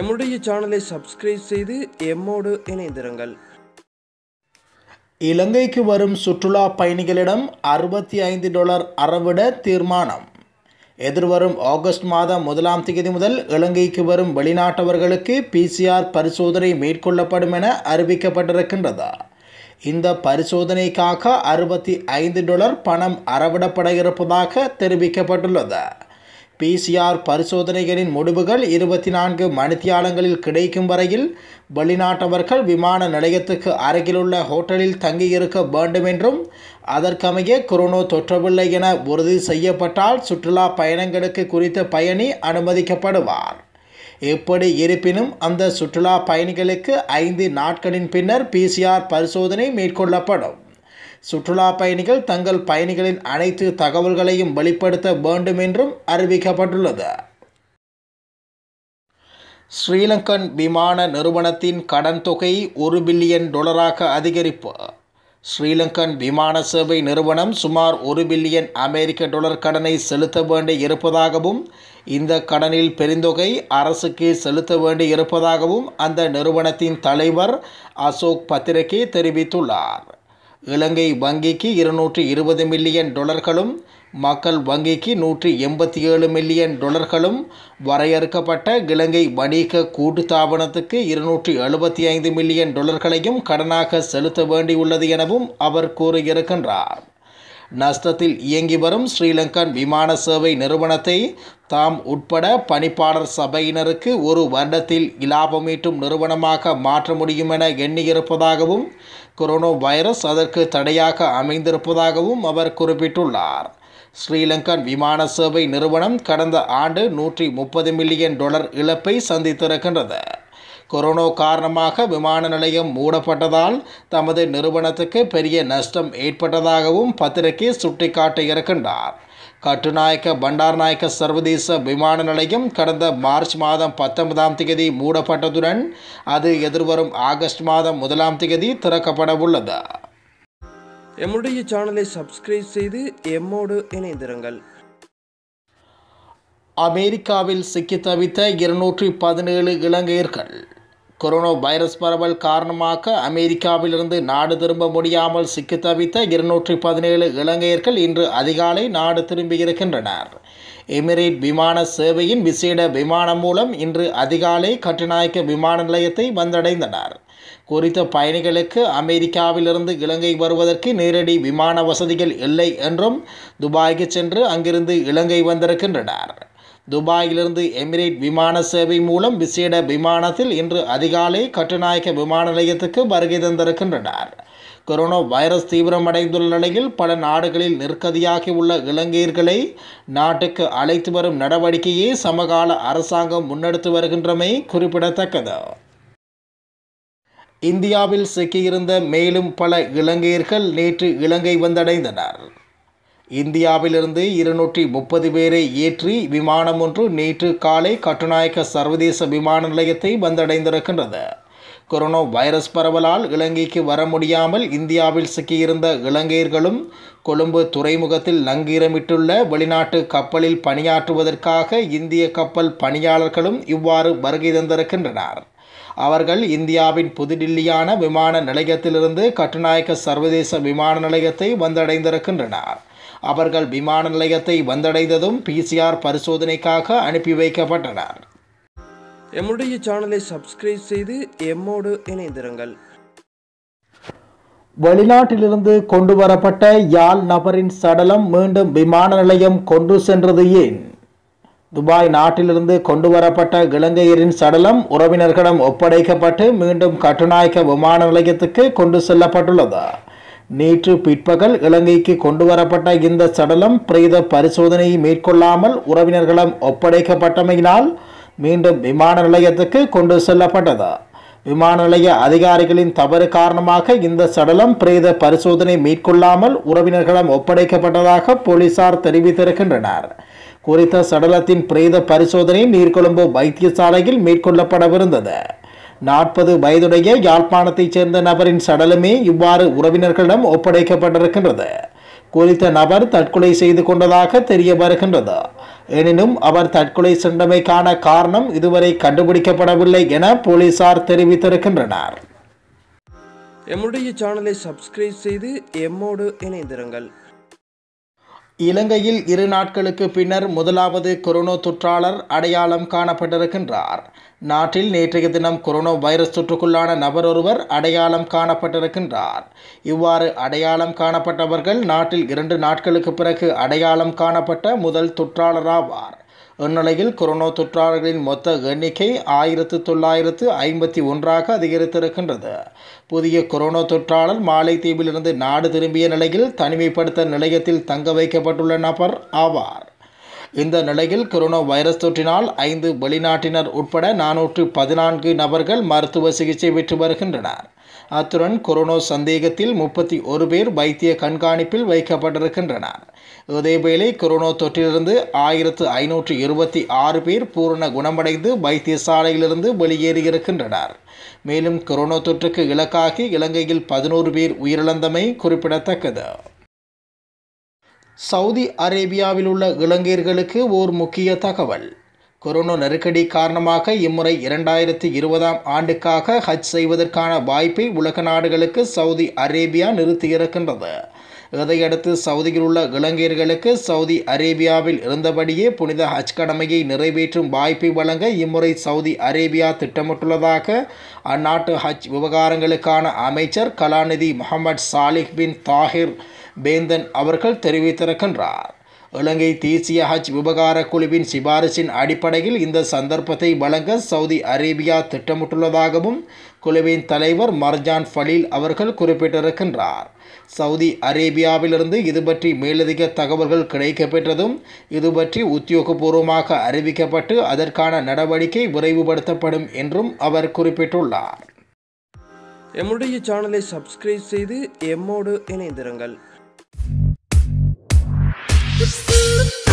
எம்முடைய சேனலை சப்ஸ்கிரைப் செய்து எம்மோடு இணைந்திருங்கள் இலங்கைக்கு வரும் சுற்றுலா பயணிகளிடம் அறுபத்தி ஐந்து டாலர் அறவிட தீர்மானம் எதிர்வரும் ஆகஸ்ட் மாதம் முதலாம் தேதி முதல் இலங்கைக்கு வரும் வெளிநாட்டவர்களுக்கு பிசிஆர் பரிசோதனை மேற்கொள்ளப்படும் என அறிவிக்கப்பட்டிருக்கின்றது இந்த பரிசோதனைக்காக அறுபத்தி ஐந்து டாலர் பணம் அறவிடப்பட இருப்பதாக தெரிவிக்கப்பட்டுள்ளது பிசிஆர் பரிசோதனைகளின் முடிவுகள் இருபத்தி நான்கு மணித்தியாலங்களில் கிடைக்கும் வரையில் வெளிநாட்டவர்கள் விமான நிலையத்துக்கு அருகிலுள்ள ஹோட்டலில் தங்கியிருக்க வேண்டும் என்றும் அதற்கமைய கொரோனா தொற்றவில்லை என உறுதி செய்யப்பட்டால் சுற்றுலா பயணங்களுக்கு குறித்த பயணி அனுமதிக்கப்படுவார் எப்படி இருப்பினும் அந்த சுற்றுலா பயணிகளுக்கு ஐந்து நாட்களின் பின்னர் பிசிஆர் பரிசோதனை மேற்கொள்ளப்படும் சுற்றுலா பயணிகள் தங்கள் பயணிகளின் அனைத்து தகவல்களையும் வெளிப்படுத்த வேண்டும் என்றும் அறிவிக்கப்பட்டுள்ளது ஸ்ரீலங்கன் விமான நிறுவனத்தின் கடன் தொகை ஒரு பில்லியன் டொலராக அதிகரிப்பு ஸ்ரீலங்கன் விமான சேவை நிறுவனம் சுமார் ஒரு பில்லியன் அமெரிக்க டொலர் கடனை செலுத்த வேண்டி இருப்பதாகவும் இந்த கடனில் பெருந்தொகை அரசுக்கு செலுத்த வேண்டி இருப்பதாகவும் அந்த நிறுவனத்தின் தலைவர் அசோக் பத்திரிகை தெரிவித்துள்ளார் இலங்கை வங்கிக்கு இருநூற்றி இருபது மில்லியன் டொலர்களும் மக்கள் வங்கிக்கு நூற்றி எண்பத்தி ஏழு மில்லியன் டொலர்களும் வரையறுக்கப்பட்ட இலங்கை வணிக கூட்டுத்தாபனத்துக்கு இருநூற்றி எழுபத்தி ஐந்து மில்லியன் டொலர்களையும் கடனாக செலுத்த வேண்டியுள்ளது எனவும் அவர் கூறியிருக்கின்றார் நஷ்டத்தில் இயங்கி வரும் ஸ்ரீலங்கன் விமான சேவை நிறுவனத்தை தாம் உட்பட பணிப்பாளர் சபையினருக்கு ஒரு வருடத்தில் இலாபமீட்டும் நிறுவனமாக மாற்ற முடியும் என எண்ணியிருப்பதாகவும் கொரோனா வைரஸ் அதற்கு தடையாக அமைந்திருப்பதாகவும் அவர் குறிப்பிட்டுள்ளார் ஸ்ரீலங்கன் விமான சேவை நிறுவனம் கடந்த ஆண்டு நூற்றி முப்பது மில்லியன் டாலர் இழப்பை சந்தித்திருக்கின்றது கொரோனா காரணமாக விமான நிலையம் மூடப்பட்டதால் தமது நிறுவனத்துக்கு பெரிய நஷ்டம் ஏற்பட்டதாகவும் பத்திரிகை சுட்டிக்காட்டியிருக்கின்றார் கட்டுநாயக்க பண்டார்நாயக்க சர்வதேச விமான நிலையம் கடந்த மார்ச் மாதம் பத்தொன்பதாம் தேதி மூடப்பட்டதுடன் அது எதிர்வரும் ஆகஸ்ட் மாதம் முதலாம் தேதி திறக்கப்பட உள்ளது எம்முடைய சேனலை சப்ஸ்கிரைப் செய்து எம்மோடு இணைந்திருங்கள் அமெரிக்காவில் சிக்கி தவித்த இருநூற்றி பதினேழு இலங்கையர்கள் கொரோனா வைரஸ் பரவல் காரணமாக அமெரிக்காவிலிருந்து நாடு திரும்ப முடியாமல் சிக்கி தவித்த இருநூற்றி பதினேழு இலங்கையர்கள் இன்று அதிகாலை நாடு திரும்பியிருக்கின்றனர் எமிரேட் விமான சேவையின் விசேட விமானம் மூலம் இன்று அதிகாலை கட்டுநாயக்க விமான நிலையத்தை வந்தடைந்தனர் குறித்த பயணிகளுக்கு அமெரிக்காவிலிருந்து இலங்கை வருவதற்கு நேரடி விமான வசதிகள் இல்லை என்றும் துபாய்க்கு சென்று அங்கிருந்து இலங்கை வந்திருக்கின்றனர் துபாயிலிருந்து எமிரேட் விமான சேவை மூலம் விசேட விமானத்தில் இன்று அதிகாலை கட்டுநாயக்க விமான நிலையத்துக்கு வருகை தந்திருக்கின்றனர் கொரோனா வைரஸ் தீவிரமடைந்துள்ள நிலையில் பல நாடுகளில் நெருக்கதியாகி உள்ள இலங்கையர்களை நாட்டுக்கு அழைத்து வரும் நடவடிக்கையை சமகால அரசாங்கம் முன்னெடுத்து வருகின்றமை குறிப்பிடத்தக்கது இந்தியாவில் சிக்கியிருந்த மேலும் பல இலங்கையர்கள் நேற்று இலங்கை வந்தடைந்தனர் இந்தியாவிலிருந்து இருநூற்றி முப்பது பேரை ஏற்றி விமானம் ஒன்று நேற்று காலை கட்டுநாயக்க சர்வதேச விமான நிலையத்தை வந்தடைந்திருக்கின்றது கொரோனா வைரஸ் பரவலால் இலங்கைக்கு வர முடியாமல் இந்தியாவில் சிக்கியிருந்த இலங்கையர்களும் கொழும்பு துறைமுகத்தில் நங்கீரமிட்டுள்ள வெளிநாட்டு கப்பலில் பணியாற்றுவதற்காக இந்திய கப்பல் பணியாளர்களும் இவ்வாறு வருகை தந்திருக்கின்றனர் அவர்கள் இந்தியாவின் புதுடில்லியான விமான நிலையத்திலிருந்து கட்டுநாயக்க சர்வதேச விமான நிலையத்தை வந்தடைந்திருக்கின்றனர் அவர்கள் விமான நிலையத்தை வந்தடைந்ததும் பிசிஆர் பரிசோதனைக்காக அனுப்பி வைக்கப்பட்டனர் எம்முடைய சேனலை சப்ஸ்கிரைப் செய்து எம்மோடு இணைந்திருங்கள் வெளிநாட்டிலிருந்து கொண்டு வரப்பட்ட யாழ் நபரின் சடலம் மீண்டும் விமான நிலையம் கொண்டு சென்றது ஏன் துபாய் நாட்டிலிருந்து கொண்டு வரப்பட்ட இலங்கையரின் சடலம் உறவினர்களிடம் ஒப்படைக்கப்பட்டு மீண்டும் கட்டுநாயக்க விமான நிலையத்துக்கு கொண்டு செல்லப்பட்டுள்ளது நேற்று பிற்பகல் இலங்கைக்கு கொண்டு வரப்பட்ட இந்த சடலம் பிரேத பரிசோதனையை மேற்கொள்ளாமல் உறவினர்களும் ஒப்படைக்கப்பட்டமையினால் மீண்டும் விமான நிலையத்துக்கு கொண்டு செல்லப்பட்டது விமான நிலைய அதிகாரிகளின் தவறு காரணமாக இந்த சடலம் பிரேத பரிசோதனை மேற்கொள்ளாமல் உறவினர்களிடம் ஒப்படைக்கப்பட்டதாக போலீசார் தெரிவித்திருக்கின்றனர் குறித்த சடலத்தின் பிரேத பரிசோதனை நீர்கொழும்பு வைத்தியசாலையில் மேற்கொள்ளப்படவிருந்தது நாற்பது வயதுடைய யாழ்ப்பாணத்தைச் சேர்ந்த நபரின் சடலமே இவ்வாறு உறவினர்களிடம் ஒப்படைக்கப்பட்டிருக்கின்றது குறித்த நபர் தற்கொலை செய்து கொண்டதாக தெரிய வருகின்றது எனினும் அவர் தற்கொலை சென்றமைக்கான காரணம் இதுவரை கண்டுபிடிக்கப்படவில்லை என போலீசார் தெரிவித்திருக்கின்றனர் எம்முடைய சேனலை சப்ஸ்கிரைப் செய்து எம்மோடு இணைந்திருங்கள் இலங்கையில் இரு நாட்களுக்கு பின்னர் முதலாவது கொரோனா தொற்றாளர் அடையாளம் காணப்பட்டிருக்கின்றார் நாட்டில் நேற்றைய தினம் கொரோனா வைரஸ் தொற்றுக்குள்ளான நபர் ஒருவர் அடையாளம் காணப்பட்டிருக்கின்றார் இவ்வாறு அடையாளம் காணப்பட்டவர்கள் நாட்டில் இரண்டு நாட்களுக்கு பிறகு அடையாளம் காணப்பட்ட முதல் தொற்றாளராவார் இந்நிலையில் கொரோனா தொற்றாளர்களின் மொத்த எண்ணிக்கை ஆயிரத்து தொள்ளாயிரத்து ஐம்பத்தி ஒன்றாக அதிகரித்திருக்கின்றது புதிய கொரோனா தொற்றாளர் மாலைத்தீவிலிருந்து நாடு திரும்பிய நிலையில் தனிமைப்படுத்த நிலையத்தில் தங்க வைக்கப்பட்டுள்ள நபர் ஆவார் இந்த நிலையில் கொரோனா வைரஸ் தொற்றினால் ஐந்து வெளிநாட்டினர் உட்பட நானூற்று பதினான்கு நபர்கள் மருத்துவ சிகிச்சை பெற்று வருகின்றனர் அத்துடன் கொரோனா சந்தேகத்தில் முப்பத்தி ஒரு பேர் வைத்திய கண்காணிப்பில் வைக்கப்பட்டிருக்கின்றனர் இதேவேளை கொரோனா தொற்றிலிருந்து ஆயிரத்து ஐநூற்று இருபத்தி ஆறு பேர் பூரண குணமடைந்து வைத்தியசாலையிலிருந்து வெளியேறியிருக்கின்றனர் மேலும் கொரோனா தொற்றுக்கு இலக்காகி இலங்கையில் பதினோரு பேர் உயிரிழந்தமை குறிப்பிடத்தக்கது சவுதி அரேபியாவில் உள்ள இலங்கையர்களுக்கு ஓர் முக்கிய தகவல் கொரோனா நெருக்கடி காரணமாக இம்முறை இரண்டாயிரத்தி இருபதாம் ஆண்டுக்காக ஹஜ் செய்வதற்கான வாய்ப்பை உலக நாடுகளுக்கு சவுதி அரேபியா நிறுத்தியிருக்கின்றது இதையடுத்து சவுதியில் உள்ள இலங்கையர்களுக்கு சவுதி அரேபியாவில் இருந்தபடியே புனித ஹஜ் கடமையை நிறைவேற்றும் வாய்ப்பை வழங்க இம்முறை சவுதி அரேபியா திட்டமிட்டுள்ளதாக அந்நாட்டு ஹஜ் விவகாரங்களுக்கான அமைச்சர் கலாநிதி முகமது சாலிஹ் பின் தாஹிர் பேந்தன் அவர்கள் தெரிவித்திருக்கின்றார் இலங்கை தேசிய ஹஜ் விவகார குழுவின் சிபாரிசின் அடிப்படையில் இந்த சந்தர்ப்பத்தை வழங்க சவுதி அரேபியா திட்டமிட்டுள்ளதாகவும் குழுவின் தலைவர் மர்ஜான் ஃபலீல் அவர்கள் குறிப்பிட்டிருக்கின்றார் சவுதி அரேபியாவிலிருந்து இது பற்றி மேலதிக தகவல்கள் கிடைக்கப்பெற்றதும் இது பற்றி உத்தியோகபூர்வமாக அறிவிக்கப்பட்டு அதற்கான நடவடிக்கை விரைவுபடுத்தப்படும் என்றும் அவர் குறிப்பிட்டுள்ளார் எம்முடைய சேனலை சப்ஸ்கிரைப் செய்து எம்மோடு இணைந்திருங்கள் Thank you.